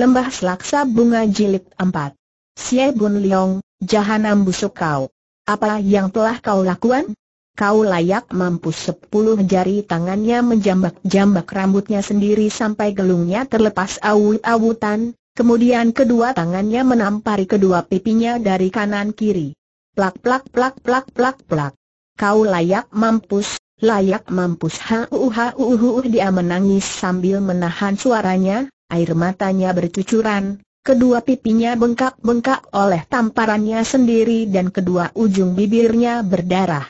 Lembah Selaksa Bunga Jilid 4 Sie Bun Leong, jahanam busuk kau. Apa yang telah kau lakukan? Kau layak mampus sepuluh jari tangannya menjambak-jambak rambutnya sendiri sampai gelungnya terlepas awut-awutan, kemudian kedua tangannya menampari kedua pipinya dari kanan kiri. Plak plak plak plak plak plak. Kau layak mampus, layak mampus ha-uh-ha-uh-uh-uh uh, uh, uh, dia menangis sambil menahan suaranya, air matanya bercucuran, kedua pipinya bengkak-bengkak oleh tamparannya sendiri dan kedua ujung bibirnya berdarah.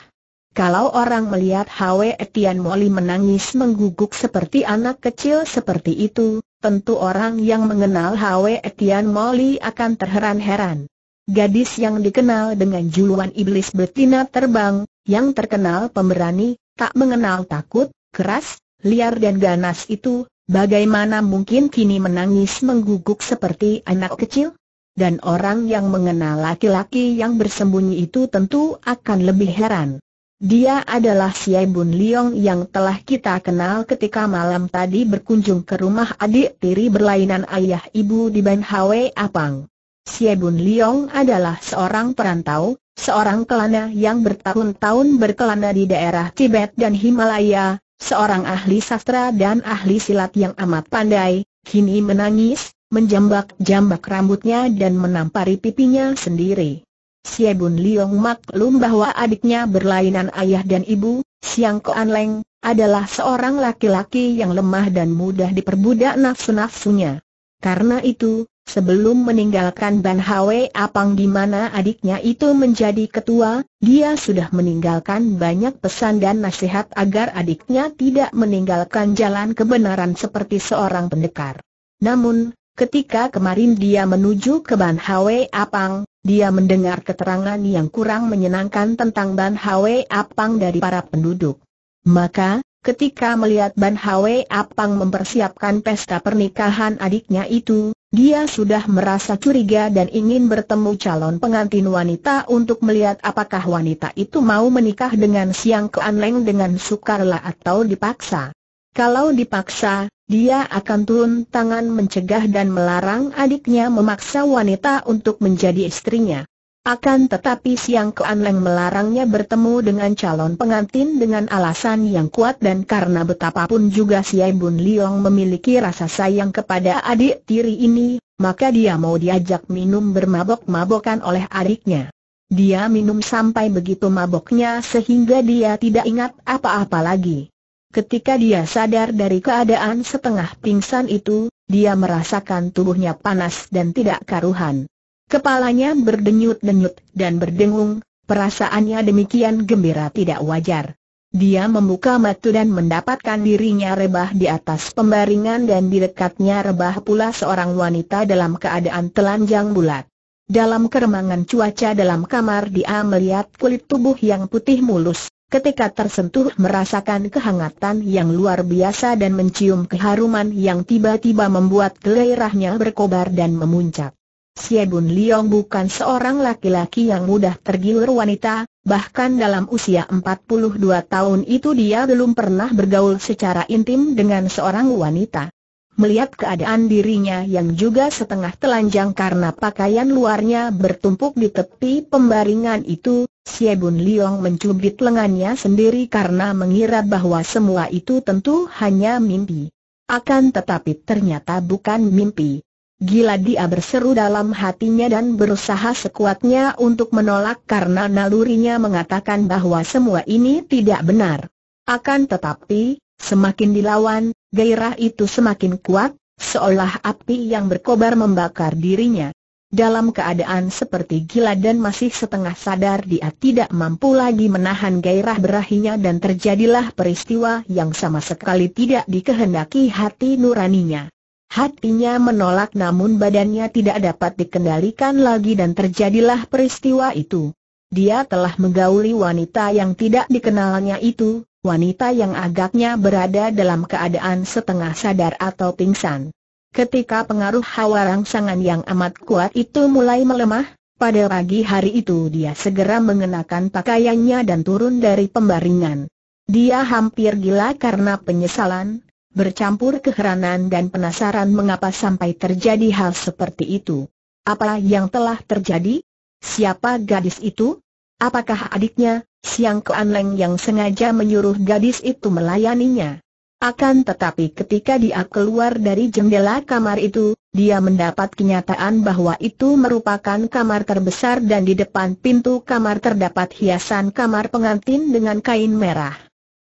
Kalau orang melihat Hwe Etian Moli menangis mengguguk seperti anak kecil seperti itu, tentu orang yang mengenal Hwe Etian Moli akan terheran-heran. Gadis yang dikenal dengan juluan iblis betina terbang, yang terkenal pemberani, tak mengenal takut, keras, liar dan ganas itu, Bagaimana mungkin kini menangis mengguguk seperti anak kecil? Dan orang yang mengenal laki-laki yang bersembunyi itu tentu akan lebih heran. Dia adalah Siai Bun Liong yang telah kita kenal ketika malam tadi berkunjung ke rumah adik tiri berlainan ayah ibu di Ban Hwe Apang. Siai Bun Liong adalah seorang perantau, seorang kelana yang bertahun-tahun berkelana di daerah Tibet dan Himalaya, seorang ahli sastra dan ahli silat yang amat pandai, kini menangis, menjambak-jambak rambutnya dan menampari pipinya sendiri. Siebun Liong maklum bahwa adiknya berlainan ayah dan ibu, Siang Koan Leng, adalah seorang laki-laki yang lemah dan mudah diperbudak nafsu-nafsunya. Karena itu, Sebelum meninggalkan Ban Hwe Apang di mana adiknya itu menjadi ketua, dia sudah meninggalkan banyak pesan dan nasihat agar adiknya tidak meninggalkan jalan kebenaran seperti seorang pendekar. Namun, ketika kemarin dia menuju ke Ban Hwe Apang, dia mendengar keterangan yang kurang menyenangkan tentang Ban Hwe Apang dari para penduduk. Maka, ketika melihat Ban Hwe Apang mempersiapkan pesta pernikahan adiknya itu, dia sudah merasa curiga dan ingin bertemu calon pengantin wanita untuk melihat apakah wanita itu mau menikah dengan Siang Kean Leng dengan sukarela atau dipaksa. Kalau dipaksa, dia akan turun tangan mencegah dan melarang adiknya memaksa wanita untuk menjadi istrinya. Akan tetapi Siang Leng melarangnya bertemu dengan calon pengantin dengan alasan yang kuat dan karena betapapun juga Siai Bun Liong memiliki rasa sayang kepada adik tiri ini, maka dia mau diajak minum bermabok-mabokan oleh adiknya. Dia minum sampai begitu maboknya sehingga dia tidak ingat apa-apa lagi. Ketika dia sadar dari keadaan setengah pingsan itu, dia merasakan tubuhnya panas dan tidak karuhan. Kepalanya berdenyut-denyut dan berdengung, perasaannya demikian gembira tidak wajar. Dia membuka mata dan mendapatkan dirinya rebah di atas pembaringan dan di dekatnya rebah pula seorang wanita dalam keadaan telanjang bulat. Dalam keremangan cuaca dalam kamar dia melihat kulit tubuh yang putih mulus, ketika tersentuh merasakan kehangatan yang luar biasa dan mencium keharuman yang tiba-tiba membuat gairahnya berkobar dan memuncak. Xie Bun bukan seorang laki-laki yang mudah tergiur wanita, bahkan dalam usia 42 tahun itu dia belum pernah bergaul secara intim dengan seorang wanita. Melihat keadaan dirinya yang juga setengah telanjang karena pakaian luarnya bertumpuk di tepi pembaringan itu, Xie Bun mencubit lengannya sendiri karena mengira bahwa semua itu tentu hanya mimpi. Akan tetapi ternyata bukan mimpi. Gila dia berseru dalam hatinya dan berusaha sekuatnya untuk menolak karena nalurinya mengatakan bahwa semua ini tidak benar. Akan tetapi, semakin dilawan, gairah itu semakin kuat, seolah api yang berkobar membakar dirinya. Dalam keadaan seperti gila dan masih setengah sadar dia tidak mampu lagi menahan gairah berahinya dan terjadilah peristiwa yang sama sekali tidak dikehendaki hati nuraninya. Hatinya menolak namun badannya tidak dapat dikendalikan lagi dan terjadilah peristiwa itu. Dia telah menggauli wanita yang tidak dikenalnya itu, wanita yang agaknya berada dalam keadaan setengah sadar atau pingsan. Ketika pengaruh hawa rangsangan yang amat kuat itu mulai melemah, pada pagi hari itu dia segera mengenakan pakaiannya dan turun dari pembaringan. Dia hampir gila karena penyesalan, bercampur keheranan dan penasaran mengapa sampai terjadi hal seperti itu. Apa yang telah terjadi? Siapa gadis itu? Apakah adiknya, Siang leng yang sengaja menyuruh gadis itu melayaninya? Akan tetapi ketika dia keluar dari jendela kamar itu, dia mendapat kenyataan bahwa itu merupakan kamar terbesar dan di depan pintu kamar terdapat hiasan kamar pengantin dengan kain merah.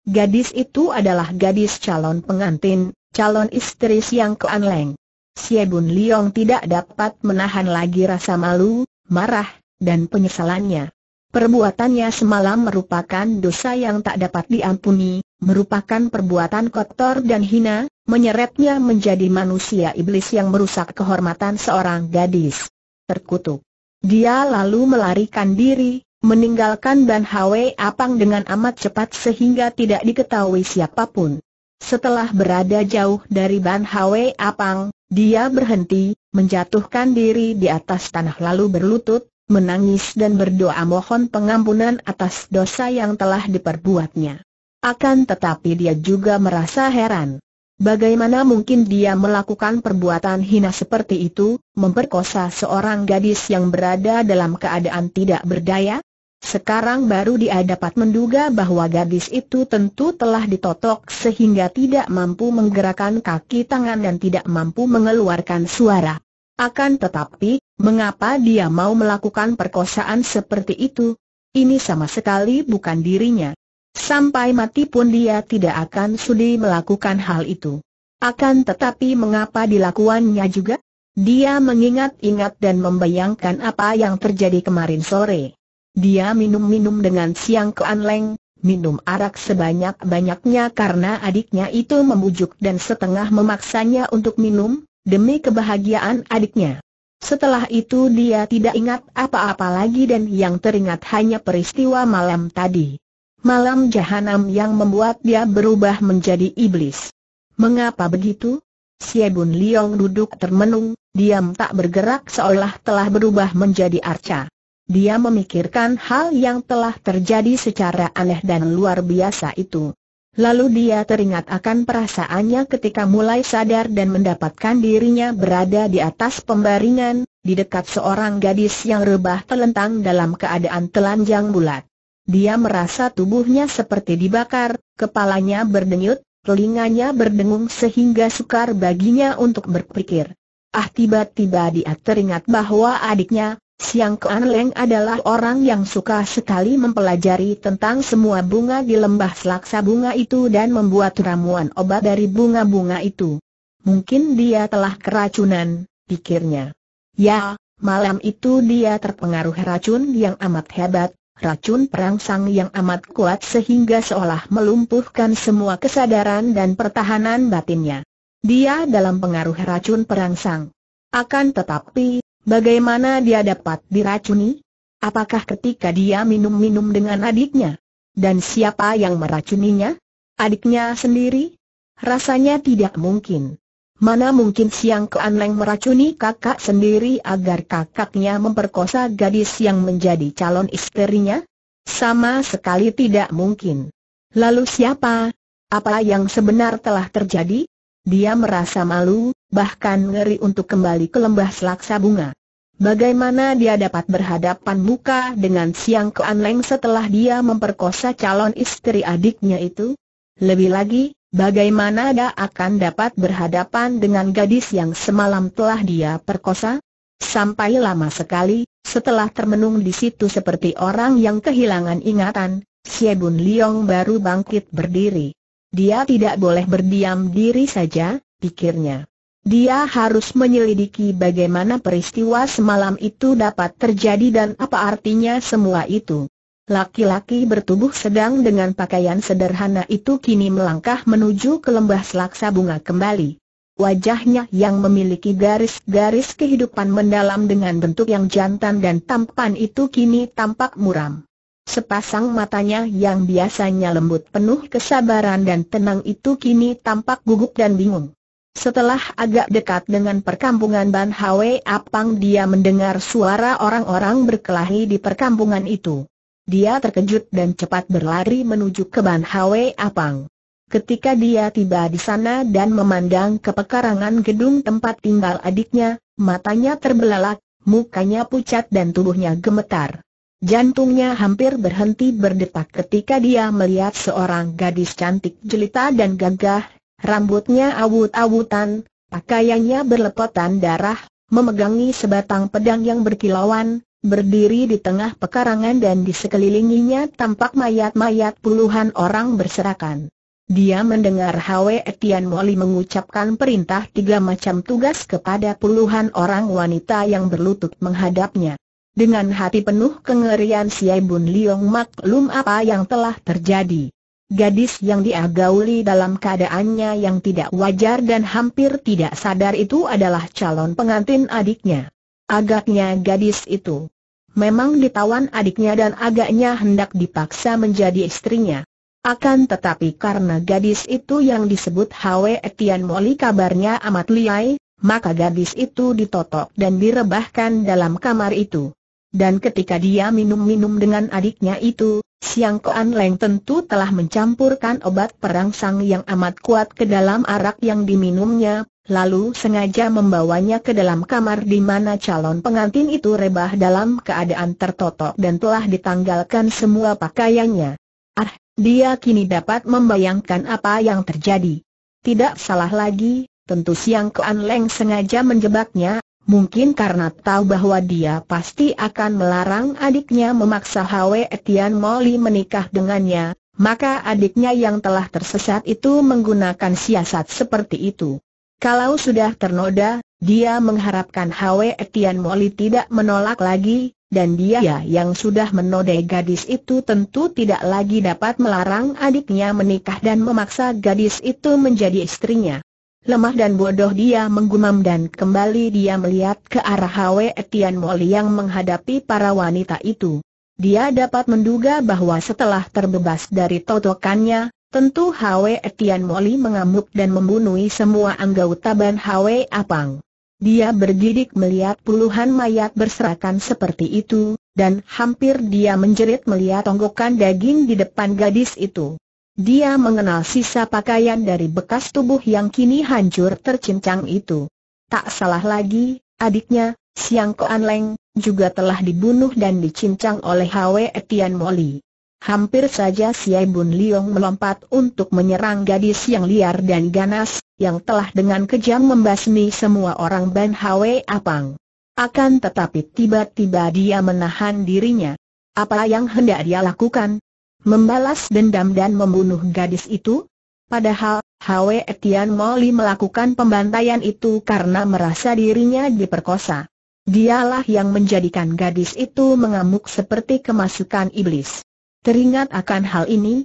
Gadis itu adalah gadis calon pengantin, calon istri Siang Kean Leng. Sie Bun Liong tidak dapat menahan lagi rasa malu, marah, dan penyesalannya. Perbuatannya semalam merupakan dosa yang tak dapat diampuni, merupakan perbuatan kotor dan hina, menyeretnya menjadi manusia iblis yang merusak kehormatan seorang gadis. Terkutuk. Dia lalu melarikan diri, meninggalkan Ban Hwe Apang dengan amat cepat sehingga tidak diketahui siapapun. Setelah berada jauh dari Ban Hwe Apang, dia berhenti, menjatuhkan diri di atas tanah lalu berlutut, menangis dan berdoa mohon pengampunan atas dosa yang telah diperbuatnya. Akan tetapi dia juga merasa heran. Bagaimana mungkin dia melakukan perbuatan hina seperti itu, memperkosa seorang gadis yang berada dalam keadaan tidak berdaya? Sekarang baru dia dapat menduga bahwa gadis itu tentu telah ditotok sehingga tidak mampu menggerakkan kaki tangan dan tidak mampu mengeluarkan suara. Akan tetapi, mengapa dia mau melakukan perkosaan seperti itu? Ini sama sekali bukan dirinya. Sampai mati pun dia tidak akan sudi melakukan hal itu. Akan tetapi mengapa dilakukannya juga? Dia mengingat-ingat dan membayangkan apa yang terjadi kemarin sore. Dia minum-minum dengan siang Anleng, minum arak sebanyak-banyaknya karena adiknya itu membujuk dan setengah memaksanya untuk minum, demi kebahagiaan adiknya. Setelah itu dia tidak ingat apa-apa lagi dan yang teringat hanya peristiwa malam tadi. Malam jahanam yang membuat dia berubah menjadi iblis. Mengapa begitu? Siebun Liong duduk termenung, diam tak bergerak seolah telah berubah menjadi arca. Dia memikirkan hal yang telah terjadi secara aneh dan luar biasa itu. Lalu dia teringat akan perasaannya ketika mulai sadar dan mendapatkan dirinya berada di atas pembaringan, di dekat seorang gadis yang rebah telentang dalam keadaan telanjang bulat. Dia merasa tubuhnya seperti dibakar, kepalanya berdenyut, telinganya berdengung sehingga sukar baginya untuk berpikir. Ah tiba-tiba dia teringat bahwa adiknya, Siang Kuan Leng adalah orang yang suka sekali mempelajari tentang semua bunga di lembah selaksa bunga itu dan membuat ramuan obat dari bunga-bunga itu. Mungkin dia telah keracunan, pikirnya. Ya, malam itu dia terpengaruh racun yang amat hebat, racun perangsang yang amat kuat sehingga seolah melumpuhkan semua kesadaran dan pertahanan batinnya. Dia dalam pengaruh racun perangsang. Akan tetapi, Bagaimana dia dapat diracuni? Apakah ketika dia minum-minum dengan adiknya? Dan siapa yang meracuninya? Adiknya sendiri? Rasanya tidak mungkin. Mana mungkin Siang Keanleng meracuni kakak sendiri agar kakaknya memperkosa gadis yang menjadi calon istrinya? Sama sekali tidak mungkin. Lalu siapa? Apa yang sebenar telah terjadi? Dia merasa malu, bahkan ngeri untuk kembali ke lembah selaksa bunga. Bagaimana dia dapat berhadapan muka dengan Siang Kuan Leng setelah dia memperkosa calon istri adiknya itu? Lebih lagi, bagaimana dia akan dapat berhadapan dengan gadis yang semalam telah dia perkosa? Sampai lama sekali, setelah termenung di situ seperti orang yang kehilangan ingatan, Xie Bun Liong baru bangkit berdiri. Dia tidak boleh berdiam diri saja, pikirnya. Dia harus menyelidiki bagaimana peristiwa semalam itu dapat terjadi dan apa artinya semua itu. Laki-laki bertubuh sedang dengan pakaian sederhana itu kini melangkah menuju ke lembah selaksa bunga kembali. Wajahnya yang memiliki garis-garis kehidupan mendalam dengan bentuk yang jantan dan tampan itu kini tampak muram. Sepasang matanya yang biasanya lembut penuh kesabaran dan tenang itu kini tampak gugup dan bingung. Setelah agak dekat dengan perkampungan Ban Hwe Apang dia mendengar suara orang-orang berkelahi di perkampungan itu. Dia terkejut dan cepat berlari menuju ke Ban Hwe Apang. Ketika dia tiba di sana dan memandang ke pekarangan gedung tempat tinggal adiknya, matanya terbelalak, mukanya pucat dan tubuhnya gemetar. Jantungnya hampir berhenti berdetak ketika dia melihat seorang gadis cantik jelita dan gagah rambutnya awut-awutan, pakaiannya berlepotan darah, memegangi sebatang pedang yang berkilauan, berdiri di tengah pekarangan dan di sekelilinginya tampak mayat-mayat puluhan orang berserakan. Dia mendengar Hwe Etian Wali mengucapkan perintah tiga macam tugas kepada puluhan orang wanita yang berlutut menghadapnya. Dengan hati penuh kengerian Siai Bun Liong maklum apa yang telah terjadi. Gadis yang diagauli dalam keadaannya yang tidak wajar dan hampir tidak sadar itu adalah calon pengantin adiknya. Agaknya gadis itu memang ditawan adiknya dan agaknya hendak dipaksa menjadi istrinya. Akan tetapi karena gadis itu yang disebut Hwe Etian Moli kabarnya amat liai, maka gadis itu ditotok dan direbahkan dalam kamar itu. Dan ketika dia minum-minum dengan adiknya itu, Siang Koan Leng tentu telah mencampurkan obat perangsang yang amat kuat ke dalam arak yang diminumnya, lalu sengaja membawanya ke dalam kamar di mana calon pengantin itu rebah dalam keadaan tertotok dan telah ditanggalkan semua pakaiannya. Ah, dia kini dapat membayangkan apa yang terjadi. Tidak salah lagi, tentu Siang Koan Leng sengaja menjebaknya, mungkin karena tahu bahwa dia pasti akan melarang adiknya memaksa Hwe Etian Moli menikah dengannya, maka adiknya yang telah tersesat itu menggunakan siasat seperti itu. Kalau sudah ternoda, dia mengharapkan Hwe Etian Moli tidak menolak lagi, dan dia yang sudah menodai gadis itu tentu tidak lagi dapat melarang adiknya menikah dan memaksa gadis itu menjadi istrinya. Lemah dan bodoh dia menggumam dan kembali dia melihat ke arah Hwe Etian Moli yang menghadapi para wanita itu. Dia dapat menduga bahwa setelah terbebas dari totokannya, tentu Hwe Etian Moli mengamuk dan membunuh semua anggota Ban Hwe Apang. Dia bergidik melihat puluhan mayat berserakan seperti itu, dan hampir dia menjerit melihat tonggokan daging di depan gadis itu. Dia mengenal sisa pakaian dari bekas tubuh yang kini hancur tercincang itu. Tak salah lagi, adiknya, Siang Koan Leng, juga telah dibunuh dan dicincang oleh Hwe Etian Moli. Hampir saja Siai Bun Liong melompat untuk menyerang gadis yang liar dan ganas, yang telah dengan kejam membasmi semua orang Ban Hwe Apang. Akan tetapi tiba-tiba dia menahan dirinya. Apa yang hendak dia lakukan? membalas dendam dan membunuh gadis itu? Padahal, Hwe Etian Moli melakukan pembantaian itu karena merasa dirinya diperkosa. Dialah yang menjadikan gadis itu mengamuk seperti kemasukan iblis. Teringat akan hal ini,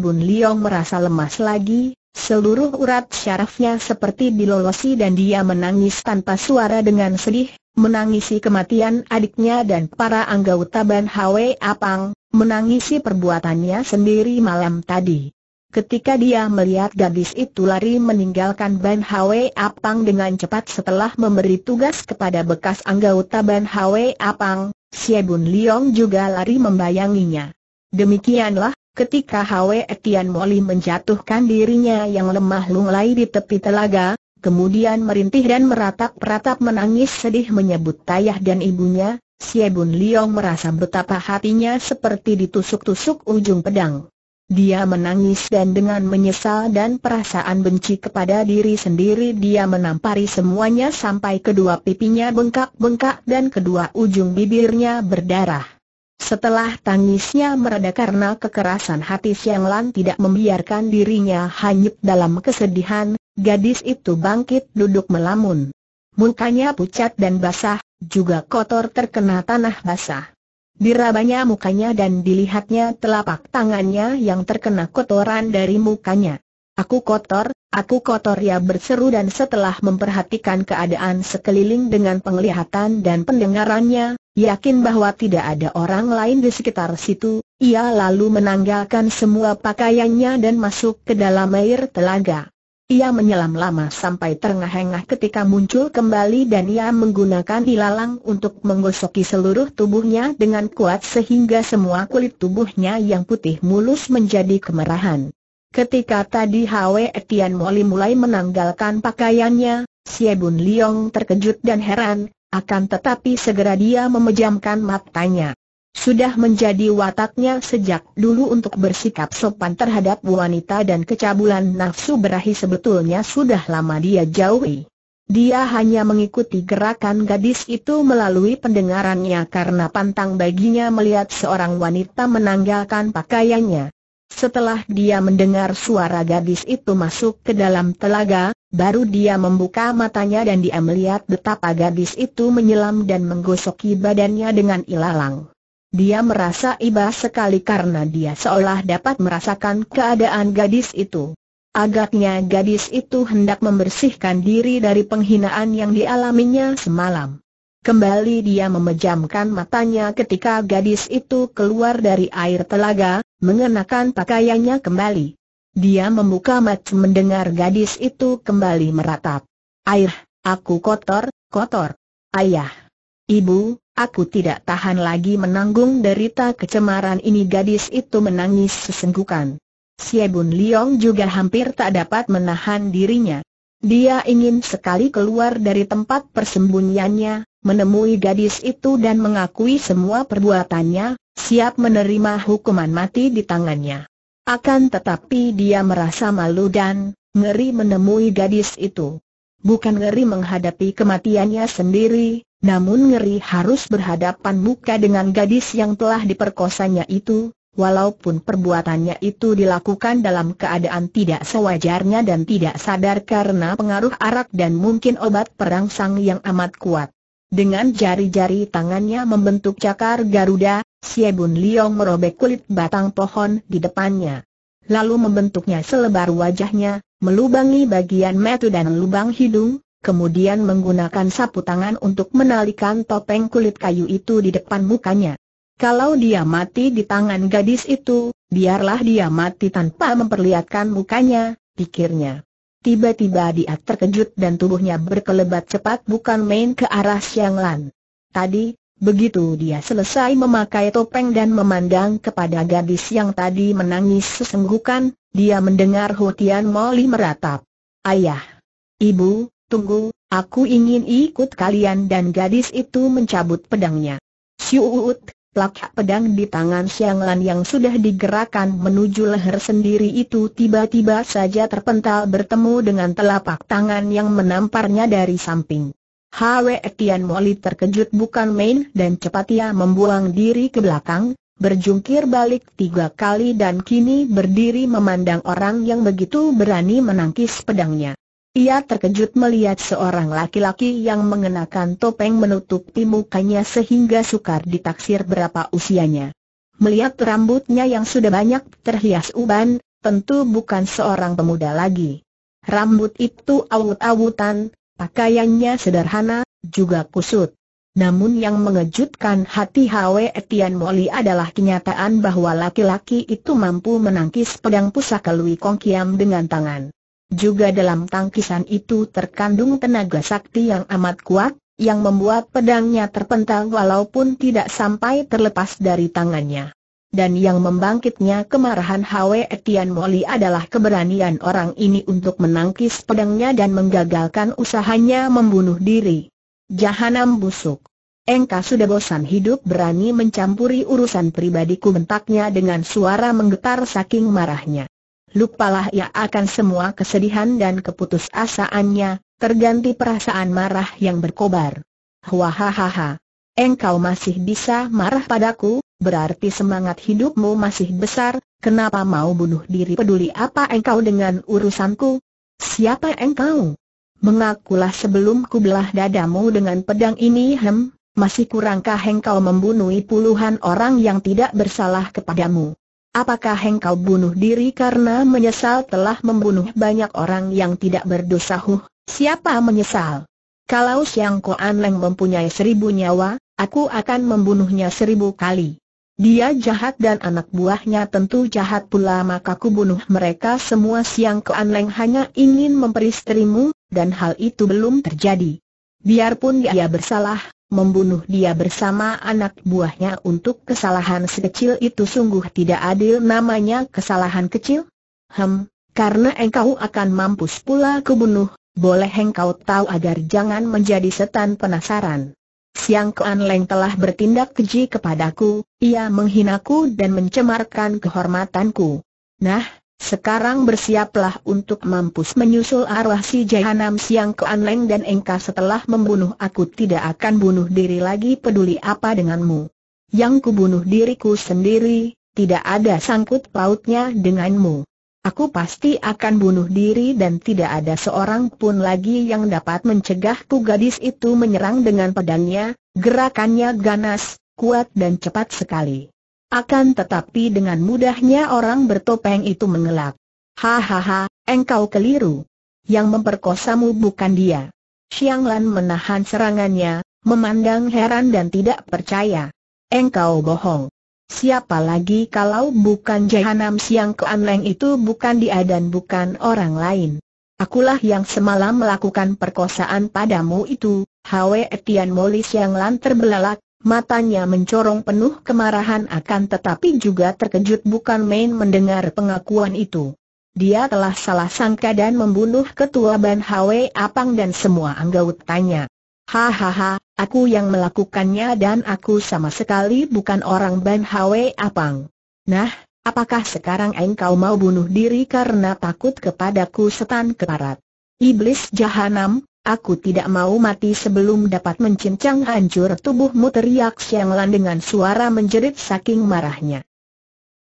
Bun Liong merasa lemas lagi, seluruh urat syarafnya seperti dilolosi dan dia menangis tanpa suara dengan sedih, menangisi kematian adiknya dan para anggota Ban Hwe Apang, menangisi perbuatannya sendiri malam tadi. Ketika dia melihat gadis itu lari meninggalkan Ban Hwe Apang dengan cepat setelah memberi tugas kepada bekas anggota Ban Hwe Apang, Siebun Liong juga lari membayanginya. Demikianlah, ketika Hwe Etian Moli menjatuhkan dirinya yang lemah lunglai di tepi telaga, kemudian merintih dan meratap-ratap menangis sedih menyebut Tayah dan ibunya, Siebun Liong merasa betapa hatinya seperti ditusuk-tusuk ujung pedang. Dia menangis dan dengan menyesal dan perasaan benci kepada diri sendiri dia menampari semuanya sampai kedua pipinya bengkak-bengkak dan kedua ujung bibirnya berdarah. Setelah tangisnya mereda karena kekerasan hati Siang Lan tidak membiarkan dirinya hanyut dalam kesedihan, gadis itu bangkit duduk melamun. Mukanya pucat dan basah, juga kotor terkena tanah basah. Dirabanya mukanya dan dilihatnya telapak tangannya yang terkena kotoran dari mukanya. Aku kotor, aku kotor ya berseru dan setelah memperhatikan keadaan sekeliling dengan penglihatan dan pendengarannya, yakin bahwa tidak ada orang lain di sekitar situ, ia lalu menanggalkan semua pakaiannya dan masuk ke dalam air telaga. Ia menyelam lama sampai terengah-engah ketika muncul kembali dan ia menggunakan ilalang untuk menggosoki seluruh tubuhnya dengan kuat sehingga semua kulit tubuhnya yang putih mulus menjadi kemerahan. Ketika tadi Hwe Tian Moli mulai menanggalkan pakaiannya, Siebun Liong terkejut dan heran, akan tetapi segera dia memejamkan matanya. Sudah menjadi wataknya sejak dulu untuk bersikap sopan terhadap wanita dan kecabulan nafsu berahi sebetulnya sudah lama dia jauhi. Dia hanya mengikuti gerakan gadis itu melalui pendengarannya karena pantang baginya melihat seorang wanita menanggalkan pakaiannya. Setelah dia mendengar suara gadis itu masuk ke dalam telaga, baru dia membuka matanya dan dia melihat betapa gadis itu menyelam dan menggosoki badannya dengan ilalang. Dia merasa iba sekali karena dia seolah dapat merasakan keadaan gadis itu. Agaknya gadis itu hendak membersihkan diri dari penghinaan yang dialaminya semalam. Kembali dia memejamkan matanya ketika gadis itu keluar dari air telaga, mengenakan pakaiannya kembali. Dia membuka mata mendengar gadis itu kembali meratap. Air, aku kotor, kotor. Ayah, ibu, Aku tidak tahan lagi menanggung derita kecemaran ini gadis itu menangis sesenggukan. Siebun Liong juga hampir tak dapat menahan dirinya. Dia ingin sekali keluar dari tempat persembunyiannya, menemui gadis itu dan mengakui semua perbuatannya, siap menerima hukuman mati di tangannya. Akan tetapi dia merasa malu dan ngeri menemui gadis itu. Bukan ngeri menghadapi kematiannya sendiri, namun ngeri harus berhadapan muka dengan gadis yang telah diperkosanya itu, walaupun perbuatannya itu dilakukan dalam keadaan tidak sewajarnya dan tidak sadar karena pengaruh arak dan mungkin obat perangsang yang amat kuat. Dengan jari-jari tangannya membentuk cakar Garuda, Siebun Liong merobek kulit batang pohon di depannya. Lalu membentuknya selebar wajahnya, melubangi bagian metu dan lubang hidung, kemudian menggunakan sapu tangan untuk menalikan topeng kulit kayu itu di depan mukanya. Kalau dia mati di tangan gadis itu, biarlah dia mati tanpa memperlihatkan mukanya, pikirnya. Tiba-tiba dia terkejut dan tubuhnya berkelebat cepat bukan main ke arah Xiang Lan. Tadi, begitu dia selesai memakai topeng dan memandang kepada gadis yang tadi menangis sesenggukan, dia mendengar Hotian molly meratap. Ayah, ibu, Tunggu, aku ingin ikut kalian dan gadis itu mencabut pedangnya. Siuut, plak pedang di tangan Siang yang sudah digerakkan menuju leher sendiri itu tiba-tiba saja terpental bertemu dengan telapak tangan yang menamparnya dari samping. Hwe Tian Moli terkejut bukan main dan cepat ia membuang diri ke belakang, berjungkir balik tiga kali dan kini berdiri memandang orang yang begitu berani menangkis pedangnya. Ia terkejut melihat seorang laki-laki yang mengenakan topeng menutupi mukanya sehingga sukar ditaksir berapa usianya. Melihat rambutnya yang sudah banyak terhias uban, tentu bukan seorang pemuda lagi. Rambut itu awut-awutan, pakaiannya sederhana, juga kusut. Namun yang mengejutkan hati Hwe Etian Moli adalah kenyataan bahwa laki-laki itu mampu menangkis pedang pusaka Lui Kong Kiam dengan tangan juga dalam tangkisan itu terkandung tenaga sakti yang amat kuat, yang membuat pedangnya terpental walaupun tidak sampai terlepas dari tangannya. Dan yang membangkitnya kemarahan Hwe Etian Moli adalah keberanian orang ini untuk menangkis pedangnya dan menggagalkan usahanya membunuh diri. Jahanam busuk. Engkau sudah bosan hidup berani mencampuri urusan pribadiku bentaknya dengan suara menggetar saking marahnya lupalah ia akan semua kesedihan dan keputusasaannya, terganti perasaan marah yang berkobar. Wahahaha. Engkau masih bisa marah padaku, berarti semangat hidupmu masih besar, kenapa mau bunuh diri peduli apa engkau dengan urusanku? Siapa engkau? Mengakulah sebelum ku belah dadamu dengan pedang ini hem, masih kurangkah engkau membunuh puluhan orang yang tidak bersalah kepadamu? Apakah engkau bunuh diri karena menyesal telah membunuh banyak orang yang tidak berdosa? Huh, siapa menyesal? Kalau Siang An Leng mempunyai seribu nyawa, aku akan membunuhnya seribu kali. Dia jahat dan anak buahnya tentu jahat pula maka ku bunuh mereka semua Siang An Leng hanya ingin memperistrimu, dan hal itu belum terjadi. Biarpun dia bersalah, membunuh dia bersama anak buahnya untuk kesalahan sekecil itu sungguh tidak adil namanya kesalahan kecil? Hem, karena engkau akan mampus pula kubunuh, boleh engkau tahu agar jangan menjadi setan penasaran. Siang Kuan Leng telah bertindak keji kepadaku, ia menghinaku dan mencemarkan kehormatanku. Nah, sekarang bersiaplah untuk mampus menyusul arwah si Jahanam Siang ke Anleng dan engkau setelah membunuh aku tidak akan bunuh diri lagi peduli apa denganmu. Yang kubunuh diriku sendiri, tidak ada sangkut pautnya denganmu. Aku pasti akan bunuh diri dan tidak ada seorang pun lagi yang dapat mencegahku gadis itu menyerang dengan pedangnya, gerakannya ganas, kuat dan cepat sekali. Akan tetapi dengan mudahnya orang bertopeng itu mengelak. Hahaha, engkau keliru. Yang memperkosamu bukan dia. Xiang Lan menahan serangannya, memandang heran dan tidak percaya. Engkau bohong. Siapa lagi kalau bukan Jahanam Siang Kuan Leng itu bukan dia dan bukan orang lain. Akulah yang semalam melakukan perkosaan padamu itu, Hwe Etian Moli Siang Lan terbelalak, Matanya mencorong penuh kemarahan akan tetapi juga terkejut bukan main mendengar pengakuan itu. Dia telah salah sangka dan membunuh ketua Ban Hwe Apang dan semua tanya. Hahaha, aku yang melakukannya dan aku sama sekali bukan orang Ban Hwe Apang. Nah, apakah sekarang engkau mau bunuh diri karena takut kepadaku setan keparat? Iblis jahanam, Aku tidak mau mati sebelum dapat mencincang hancur tubuhmu teriak Xiang Lan dengan suara menjerit saking marahnya.